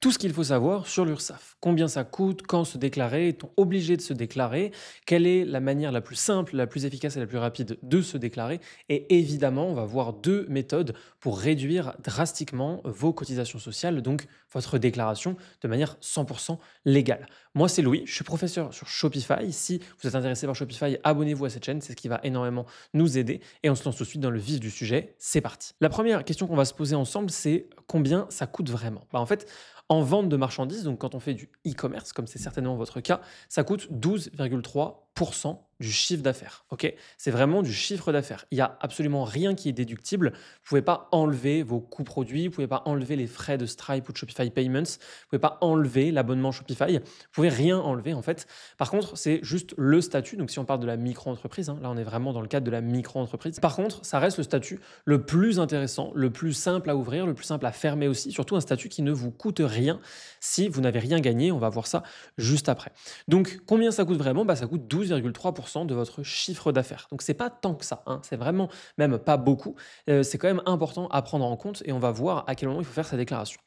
tout ce qu'il faut savoir sur l'URSSAF. Combien ça coûte, quand se déclarer, est-on obligé de se déclarer, quelle est la manière la plus simple, la plus efficace et la plus rapide de se déclarer. Et évidemment, on va voir deux méthodes pour réduire drastiquement vos cotisations sociales, donc votre déclaration, de manière 100% légale. Moi, c'est Louis, je suis professeur sur Shopify. Si vous êtes intéressé par Shopify, abonnez-vous à cette chaîne, c'est ce qui va énormément nous aider. Et on se lance tout de suite dans le vif du sujet. C'est parti. La première question qu'on va se poser ensemble, c'est combien ça coûte vraiment bah, En fait, en vente de marchandises, donc quand on fait du e-commerce, comme c'est certainement votre cas, ça coûte 12,3% du chiffre d'affaires. Ok, c'est vraiment du chiffre d'affaires. Il n'y a absolument rien qui est déductible. Vous pouvez pas enlever vos coûts produits, vous pouvez pas enlever les frais de Stripe ou de Shopify Payments, vous pouvez pas enlever l'abonnement Shopify, vous pouvez rien enlever en fait. Par contre, c'est juste le statut. Donc si on parle de la micro-entreprise, hein, là on est vraiment dans le cadre de la micro-entreprise. Par contre, ça reste le statut le plus intéressant, le plus simple à ouvrir, le plus simple à fermer aussi. Surtout un statut qui ne vous coûte rien si vous n'avez rien gagné. On va voir ça juste après. Donc combien ça coûte vraiment Bah ça coûte 12,3 de votre chiffre d'affaires. Donc c'est pas tant que ça, hein. c'est vraiment même pas beaucoup. Euh, c'est quand même important à prendre en compte et on va voir à quel moment il faut faire sa déclaration.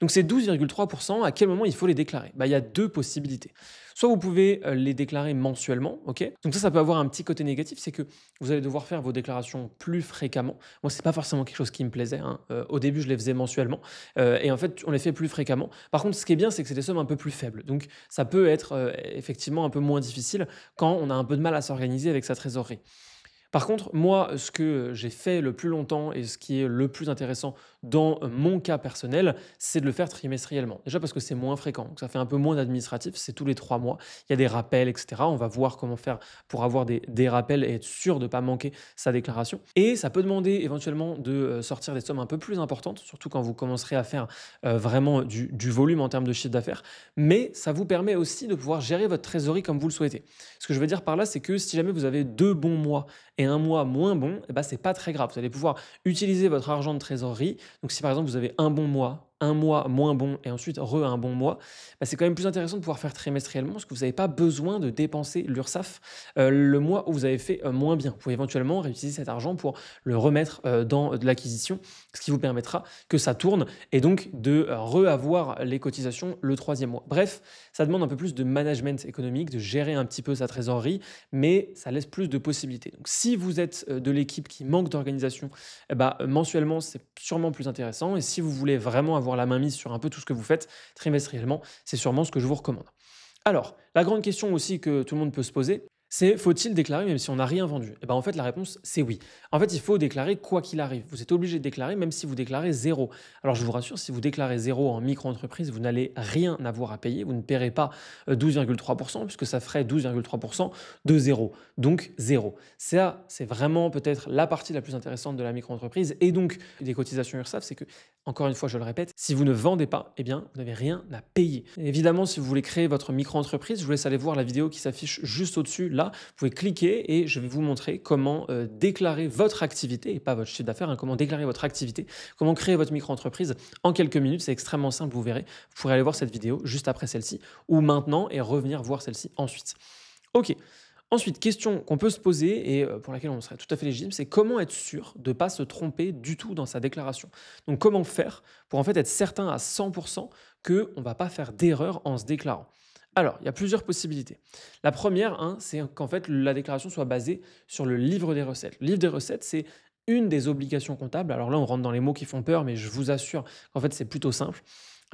Donc ces 12,3%, à quel moment il faut les déclarer bah, Il y a deux possibilités. Soit vous pouvez euh, les déclarer mensuellement, ok Donc ça, ça peut avoir un petit côté négatif, c'est que vous allez devoir faire vos déclarations plus fréquemment. Moi, c'est pas forcément quelque chose qui me plaisait. Hein. Euh, au début, je les faisais mensuellement, et en fait, on les fait plus fréquemment. Par contre, ce qui est bien, c'est que c'est des sommes un peu plus faibles. Donc ça peut être effectivement un peu moins difficile quand on a un peu de mal à s'organiser avec sa trésorerie. Par contre, moi, ce que j'ai fait le plus longtemps et ce qui est le plus intéressant dans mon cas personnel, c'est de le faire trimestriellement. Déjà parce que c'est moins fréquent, ça fait un peu moins d'administratif, c'est tous les trois mois. Il y a des rappels, etc. On va voir comment faire pour avoir des, rappels et être sûr de ne pas manquer sa déclaration. Et ça peut demander éventuellement de euh, sortir des sommes un peu plus importantes, surtout quand vous commencerez à faire euh, vraiment du, volume en termes de chiffre d'affaires. Mais ça vous permet aussi de pouvoir gérer votre trésorerie comme vous le souhaitez. Ce que je veux dire par là, c'est que si jamais vous avez deux bons mois et un mois moins bon, et eh ben, c'est pas très grave. Vous allez pouvoir utiliser votre argent de trésorerie. Donc si par exemple vous avez un bon mois, un mois moins bon et ensuite re un bon mois, bah, c'est quand même plus intéressant de pouvoir faire trimestriellement parce que vous n'avez pas besoin de dépenser l'URSSAF euh, le mois où vous avez fait euh, moins bien. Vous pouvez éventuellement réutiliser cet argent pour le remettre euh, dans de l'acquisition, ce qui vous permettra que ça tourne et donc de re-avoir les cotisations le troisième mois. Bref, ça demande un peu plus de management économique, de gérer un petit peu sa trésorerie, mais ça laisse plus de possibilités. Donc si vous êtes de l'équipe qui manque d'organisation, eh bah, mensuellement, c'est sûrement plus intéressant. Et si vous voulez vraiment avoir la main mise sur un peu tout ce que vous faites trimestriellement. C'est sûrement ce que je vous recommande. Alors, la grande question aussi que tout le monde peut se poser, c'est faut-il déclarer même si on n'a rien vendu Et eh ben en fait, la réponse, c'est oui. En fait, il faut déclarer quoi qu'il arrive. Vous êtes obligé de déclarer même si vous déclarez zéro. Alors, je vous rassure, si vous déclarez zéro en micro-entreprise, vous n'allez rien avoir à payer. Vous ne paierez pas 12,3% euh, puisque ça ferait 12,3% de zéro. Donc, zéro. Ça, c'est vraiment peut-être la partie la plus intéressante de la micro-entreprise et donc des cotisations URSAF. C'est que, encore une fois, je le répète, si vous ne vendez pas, eh bien, vous n'avez rien à payer. évidemment, si vous voulez créer votre micro-entreprise, je vous laisse aller voir la vidéo qui s'affiche juste au-dessus, là, vous pouvez cliquer et je vais vous montrer comment euh, déclarer votre activité, et pas votre chiffre d'affaires, hein, comment déclarer votre activité, comment créer votre micro-entreprise en quelques minutes. C'est extrêmement simple, vous verrez. Vous pourrez aller voir cette vidéo juste après celle-ci ou maintenant et revenir voir celle-ci ensuite. Ok. Ensuite, question qu'on peut se poser et euh, pour laquelle on serait tout à fait légitime, c'est comment être sûr de ne pas se tromper du tout dans sa déclaration. Donc comment faire pour en fait être certain à 100% qu'on ne va pas faire d'erreur en se déclarant. Alors, il y a plusieurs possibilités. La première, hein, c'est qu'en fait, la déclaration soit basée sur le livre des recettes. Le livre des recettes, c'est une des obligations comptables. Alors là, on rentre dans les mots qui font peur, mais je vous assure qu'en fait, c'est plutôt simple.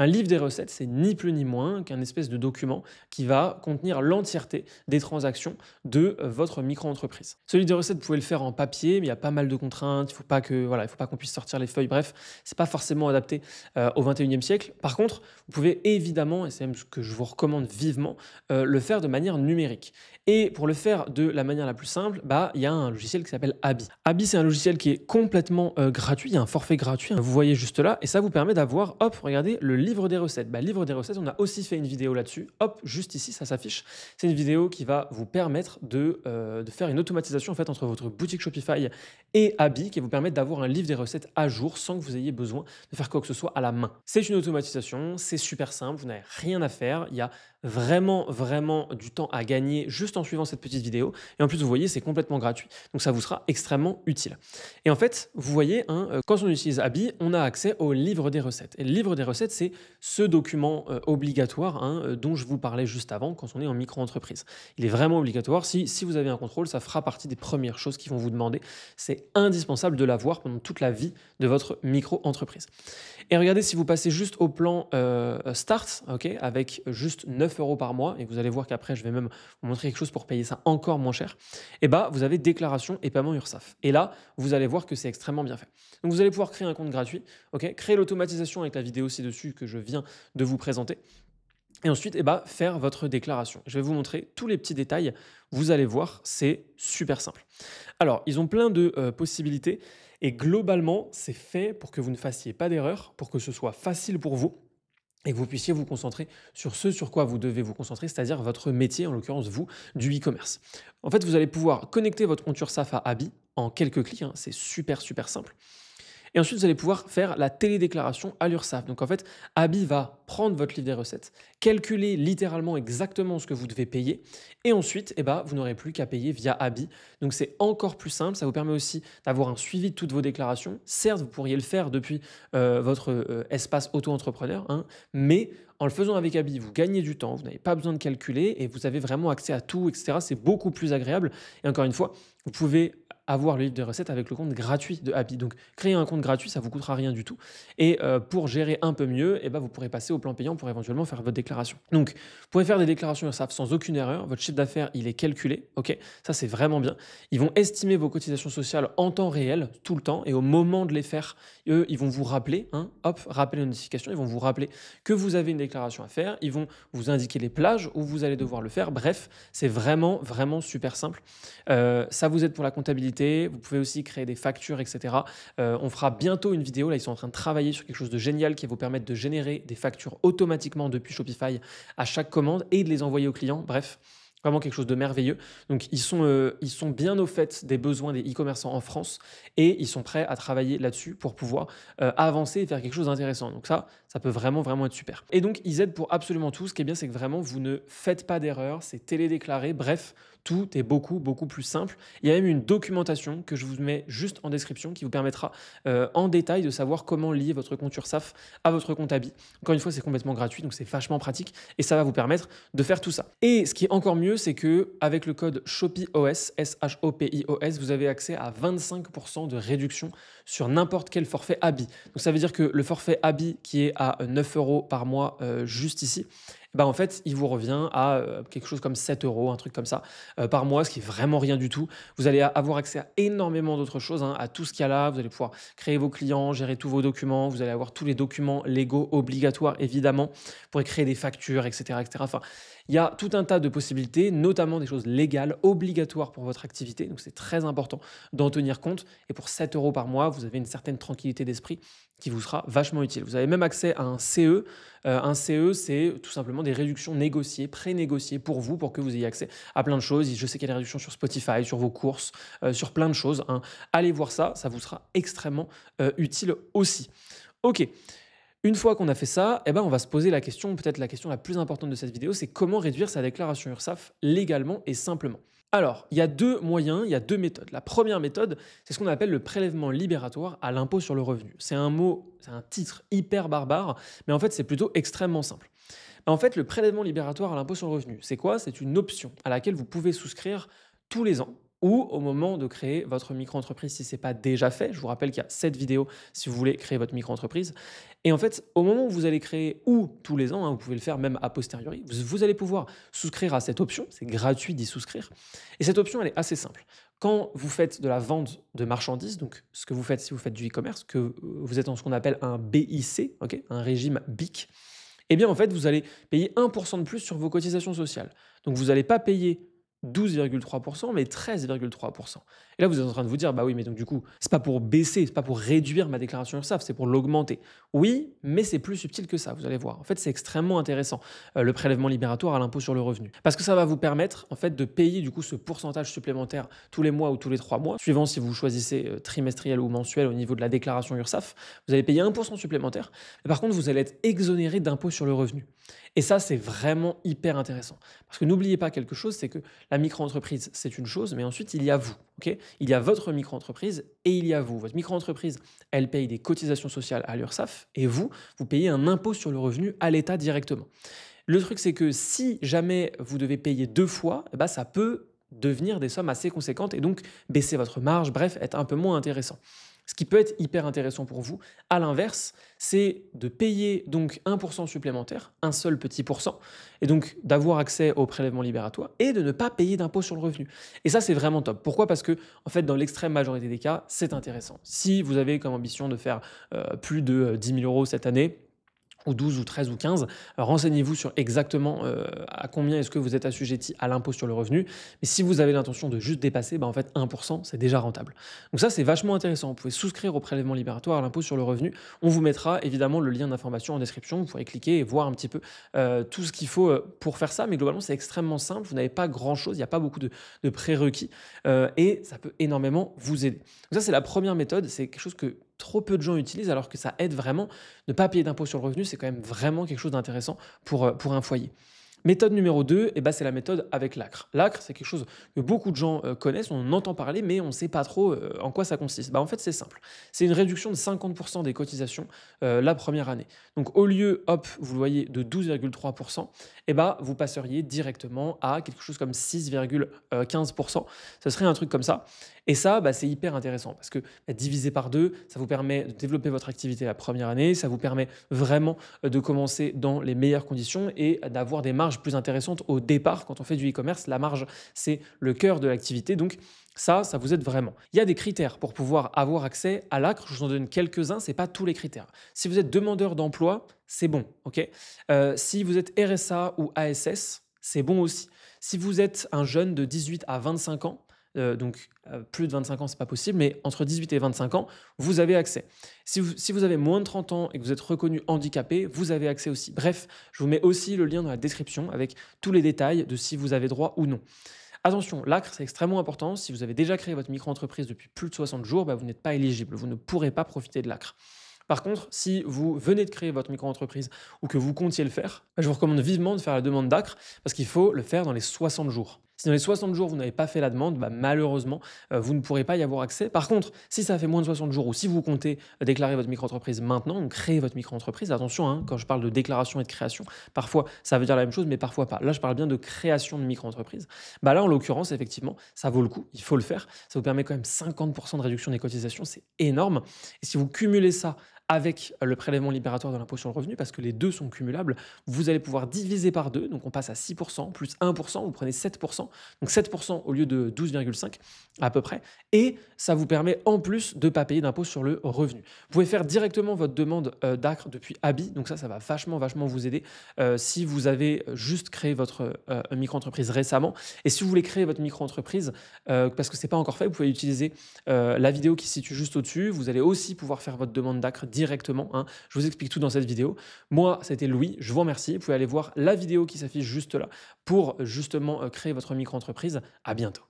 Un livre des recettes, c'est ni plus ni moins qu'un espèce de document qui va contenir l'entièreté des transactions de euh, votre micro-entreprise. Ce livre des recettes, vous pouvez le faire en papier, mais il y a pas mal de contraintes, il ne faut pas qu'on voilà, il puisse sortir les feuilles, bref, c'est pas forcément adapté euh, au 21e siècle. Par contre, vous pouvez évidemment, et c'est même ce que je vous recommande vivement, euh, le faire de manière numérique. Et pour le faire de la manière la plus simple, bah, il y a un logiciel qui s'appelle Abi. Abi, c'est un logiciel qui est complètement gratuit, il y a un forfait gratuit, hein. vous voyez juste là, et ça vous permet d'avoir, hop, regardez, le livre livre des recettes. Bah, livre des recettes, on a aussi fait une vidéo là-dessus. Hop, juste ici, ça s'affiche. C'est une vidéo qui va vous permettre de, euh, de, faire une automatisation en fait entre votre boutique Shopify et Abi, qui vous permet d'avoir un livre des recettes à jour sans que vous ayez besoin de faire quoi que ce soit à la main. C'est une automatisation, c'est super simple, vous n'avez rien à faire. Il y a vraiment, vraiment du temps à gagner juste en suivant cette petite vidéo. Et en plus, vous voyez, c'est complètement gratuit. Donc ça vous sera extrêmement utile. Et en fait, vous voyez, hein, euh, quand on utilise Abi, on a accès au livre des recettes. Et le livre des recettes, c'est ce document euh, obligatoire hein, euh, dont je vous parlais juste avant quand on est en micro-entreprise. Il est vraiment obligatoire. Si, si vous avez un contrôle, ça fera partie des premières choses qu'ils vont vous demander. C'est indispensable de l'avoir pendant toute la vie de votre micro-entreprise. Et regardez, si vous passez juste au plan euh, Start, okay, avec juste 9 euros par mois, et vous allez voir qu'après, je vais même vous montrer quelque chose pour payer ça encore moins cher, et eh ben, vous avez déclaration et paiement URSAF. Et là, vous allez voir que c'est extrêmement bien fait. Donc vous allez pouvoir créer un compte gratuit, ok créer l'automatisation avec la vidéo ci-dessus que je viens de vous présenter. Et ensuite, eh ben, faire votre déclaration. Je vais vous montrer tous les petits détails. Vous allez voir, c'est super simple. Alors, ils ont plein de euh, possibilités. Et globalement, c'est fait pour que vous ne fassiez pas d'erreur, pour que ce soit facile pour vous et que vous puissiez vous concentrer sur ce sur quoi vous devez vous concentrer, c'est-à-dire votre métier, en l'occurrence vous, du e-commerce. En fait, vous allez pouvoir connecter votre compte URSAF à Abi en quelques clics. Hein. c'est super, super simple. Et ensuite, vous allez pouvoir faire la télédéclaration à l'URSSAF. Donc en fait, ABI va prendre votre livre des recettes, calculer littéralement exactement ce que vous devez payer, et ensuite, eh ben, vous n'aurez plus qu'à payer via ABI. Donc c'est encore plus simple, ça vous permet aussi d'avoir un suivi de toutes vos déclarations. Certes, vous pourriez le faire depuis euh, votre euh, espace auto-entrepreneur, hein, mais en le faisant avec ABI, vous gagnez du temps, vous n'avez pas besoin de calculer et vous avez vraiment accès à tout, etc. C'est beaucoup plus agréable. Et encore une fois, vous pouvez avoir le livre de recettes avec le compte gratuit de Happy. Donc, créer un compte gratuit, ça vous coûtera rien du tout. Et euh, pour gérer un peu mieux, eh ben, vous pourrez passer au plan payant pour éventuellement faire votre déclaration. Donc, vous pouvez faire des déclarations sans aucune erreur. Votre chiffre d'affaires, il est calculé. OK, ça c'est vraiment bien. Ils vont estimer vos cotisations sociales en temps réel, tout le temps. Et au moment de les faire, eux, ils vont vous rappeler, hein, hop, rappeler les notification. Ils vont vous rappeler que vous avez une déclaration à faire. Ils vont vous indiquer les plages où vous allez devoir le faire. Bref, c'est vraiment, vraiment super simple. Euh, ça vous aide pour la comptabilité vous pouvez aussi créer des factures, etc. Euh, on fera bientôt une vidéo. Là, ils sont en train de travailler sur quelque chose de génial qui va vous permettre de générer des factures automatiquement depuis Shopify à chaque commande et de les envoyer aux clients. Bref. Vraiment quelque chose de merveilleux. Donc ils sont, euh, ils sont bien au fait des besoins des e-commerçants en France et ils sont prêts à travailler là-dessus pour pouvoir euh, avancer et faire quelque chose d'intéressant. Donc ça, ça peut vraiment, vraiment être super. Et donc ils aident pour absolument tout. Ce qui est bien, c'est que vraiment, vous ne faites pas d'erreur, c'est télédéclaré. Bref, tout est beaucoup, beaucoup plus simple. Il y a même une documentation que je vous mets juste en description qui vous permettra euh, en détail de savoir comment lier votre compte URSAF à votre compte ABI. Encore une fois, c'est complètement gratuit, donc c'est vachement pratique et ça va vous permettre de faire tout ça. Et ce qui est encore mieux, c'est que avec le code SHOPIOS, S-H-O-P-I-O-S, vous avez accès à 25% de réduction sur n'importe quel forfait ABI. Donc ça veut dire que le forfait ABI qui est à 9 euros par mois euh, juste ici, bah en fait, il vous revient à euh, quelque chose comme 7 euros, un truc comme ça, euh, par mois, ce qui est vraiment rien du tout. Vous allez avoir accès à énormément d'autres choses, hein, à tout ce qu'il y a là. Vous allez pouvoir créer vos clients, gérer tous vos documents. Vous allez avoir tous les documents légaux obligatoires, évidemment. Vous pourrez créer des factures, etc. etc. Enfin, il y a tout un tas de possibilités, notamment des choses légales, obligatoires pour votre activité. Donc, c'est très important d'en tenir compte. Et pour 7 euros par mois, vous avez une certaine tranquillité d'esprit qui vous sera vachement utile. Vous avez même accès à un CE. Euh, un CE, c'est tout simplement des réductions négociées, pré-négociées pour vous, pour que vous ayez accès à plein de choses. Je sais qu'il y a des réductions sur Spotify, sur vos courses, euh, sur plein de choses. Hein. Allez voir ça, ça vous sera extrêmement euh, utile aussi. Ok. Une fois qu'on a fait ça, eh ben on va se poser la question, peut-être la question la plus importante de cette vidéo, c'est comment réduire sa déclaration URSAF légalement et simplement. Alors, il y a deux moyens, il y a deux méthodes. La première méthode, c'est ce qu'on appelle le prélèvement libératoire à l'impôt sur le revenu. C'est un mot, c'est un titre hyper barbare, mais en fait, c'est plutôt extrêmement simple. En fait, le prélèvement libératoire à l'impôt sur le revenu, c'est quoi C'est une option à laquelle vous pouvez souscrire tous les ans ou au moment de créer votre micro-entreprise si ce n'est pas déjà fait. Je vous rappelle qu'il y a cette vidéo si vous voulez créer votre micro-entreprise. Et en fait, au moment où vous allez créer, ou tous les ans, hein, vous pouvez le faire même a posteriori, vous, allez pouvoir souscrire à cette option. C'est gratuit d'y souscrire. Et cette option, elle est assez simple. Quand vous faites de la vente de marchandises, donc ce que vous faites si vous faites du e-commerce, que vous êtes en ce qu'on appelle un BIC, ok, un régime BIC, eh bien en fait, vous allez payer 1% de plus sur vos cotisations sociales. Donc vous n'allez pas payer 12,3%, mais 13,3%. Et là, vous êtes en train de vous dire, bah oui, mais donc du coup, c'est pas pour baisser, c'est pas pour réduire ma déclaration URSAF, c'est pour l'augmenter. Oui, mais c'est plus subtil que ça, vous allez voir. En fait, c'est extrêmement intéressant, euh, le prélèvement libératoire à l'impôt sur le revenu. Parce que ça va vous permettre, en fait, de payer du coup ce pourcentage supplémentaire tous les mois ou tous les trois mois, suivant si vous choisissez euh, trimestriel ou mensuel au niveau de la déclaration URSAF, vous allez payer 1% supplémentaire. par contre, vous allez être exonéré d'impôt sur le revenu. Et ça, c'est vraiment hyper intéressant. Parce que n'oubliez pas quelque chose, c'est que la micro-entreprise, c'est une chose, mais ensuite, il y a vous. il y a votre micro-entreprise et il y a vous. Votre micro-entreprise, elle paye des cotisations sociales à l'URSSAF et vous, vous payez un impôt sur le revenu à l'État directement. Le truc, c'est que si jamais vous devez payer deux fois, eh ben, ça peut devenir des sommes assez conséquentes et donc baisser votre marge, bref, être un peu moins intéressant ce qui peut être hyper intéressant pour vous. À l'inverse, c'est de payer donc 1% supplémentaire, un seul petit pourcent, et donc d'avoir accès au prélèvement libératoire et de ne pas payer d'impôt sur le revenu. Et ça, c'est vraiment top. Pourquoi Parce que, en fait, dans l'extrême majorité des cas, c'est intéressant. Si vous avez comme ambition de faire euh, plus de 10 euh, 000 euros cette année, ou 12 ou 13 ou 15, euh, renseignez-vous sur exactement euh, à combien est-ce que vous êtes assujetti à l'impôt sur le revenu. Mais si vous avez l'intention de juste dépasser, bah, en fait 1%, c'est déjà rentable. Donc ça, c'est vachement intéressant. Vous pouvez souscrire au prélèvement libératoire à l'impôt sur le revenu. On vous mettra évidemment le lien d'information en description. Vous pourrez cliquer et voir un petit peu euh, tout ce qu'il faut pour faire ça. Mais globalement, c'est extrêmement simple. Vous n'avez pas grand-chose, il n'y a pas beaucoup de, prérequis. et ça peut énormément vous aider. Donc ça, c'est la première méthode. C'est quelque chose que trop peu de gens utilisent alors que ça aide vraiment. Ne pas payer d'impôt sur le revenu, c'est quand même vraiment quelque chose d'intéressant pour, euh, pour un foyer. Méthode numéro 2, eh ben, c'est la méthode avec l'acre. L'acre, c'est quelque chose que beaucoup de gens euh, connaissent, on entend parler, mais on ne sait pas trop euh, en quoi ça consiste. Bah, en fait, c'est simple. C'est une réduction de 50% des cotisations euh, la première année. Donc au lieu, hop, vous le voyez, de 12,3%, eh ben, vous passeriez directement à quelque chose comme 6,15%. Ce serait un truc comme ça. Et ça, bah, c'est hyper intéressant parce que bah, divisé par deux, ça vous permet de développer votre activité la première année, ça vous permet vraiment de commencer dans les meilleures conditions et d'avoir des marges plus intéressante au départ quand on fait du e-commerce. La marge, c'est le cœur de l'activité. Donc, ça, ça vous aide vraiment. Il y a des critères pour pouvoir avoir accès à l'ACRE. Je vous en donne quelques-uns, ce n'est pas tous les critères. Si vous êtes demandeur d'emploi, c'est bon. ok euh, si vous êtes RSA ou ASS, c'est bon aussi. Si vous êtes un jeune de 18 à 25 ans, euh, donc euh, plus de 25 ans, c'est pas possible, mais entre 18 et 25 ans, vous avez accès. Si vous, avez moins de 30 ans et que vous êtes reconnu handicapé, vous avez accès aussi. Bref, je vous mets aussi le lien dans la description avec tous les détails de si vous avez droit ou non. Attention, l'ACRE, c'est extrêmement important. Si vous avez déjà créé votre micro-entreprise depuis plus de 60 jours, bah, vous n'êtes pas éligible, vous ne pourrez pas profiter de l'ACRE. Par contre, si vous venez de créer votre micro-entreprise ou que vous comptiez le faire, bah, je vous recommande vivement de faire la demande d'ACRE parce qu'il faut le faire dans les 60 jours. Si dans les 60 jours, vous n'avez pas fait la demande, bah, malheureusement, euh, vous ne pourrez pas y avoir accès. Par contre, si ça fait moins de 60 jours ou si vous comptez euh, déclarer votre micro-entreprise maintenant créer votre micro-entreprise, attention, hein, quand je parle de déclaration et de création, parfois ça veut dire la même chose, mais parfois pas. Là, je parle bien de création de micro-entreprise. Bah, là, en l'occurrence, effectivement, ça vaut le coup, il faut le faire. Ça vous permet quand même 50% de réduction des cotisations, c'est énorme. Et si vous cumulez ça avec le prélèvement libératoire de l'impôt sur le revenu, parce que les deux sont cumulables, vous allez pouvoir diviser par deux, donc on passe à 6%, plus 1%, vous prenez 7%, donc 7% au lieu de 12,5 à peu près, et ça vous permet en plus de ne pas payer d'impôt sur le revenu. Vous pouvez faire directement votre demande euh, d'ACRE depuis ABI, donc ça, ça va vachement, vachement vous aider euh, si vous avez juste créé votre euh, micro-entreprise récemment, et si vous voulez créer votre micro-entreprise, parce que ce n'est pas encore fait, vous pouvez utiliser la vidéo qui se situe juste au-dessus, vous allez aussi pouvoir faire votre demande d'ACRE directement directement. Hein. Je vous explique tout dans cette vidéo. Moi, c'était Louis. Je vous remercie. Vous pouvez aller voir la vidéo qui s'affiche juste là pour justement euh, créer votre micro-entreprise. À bientôt.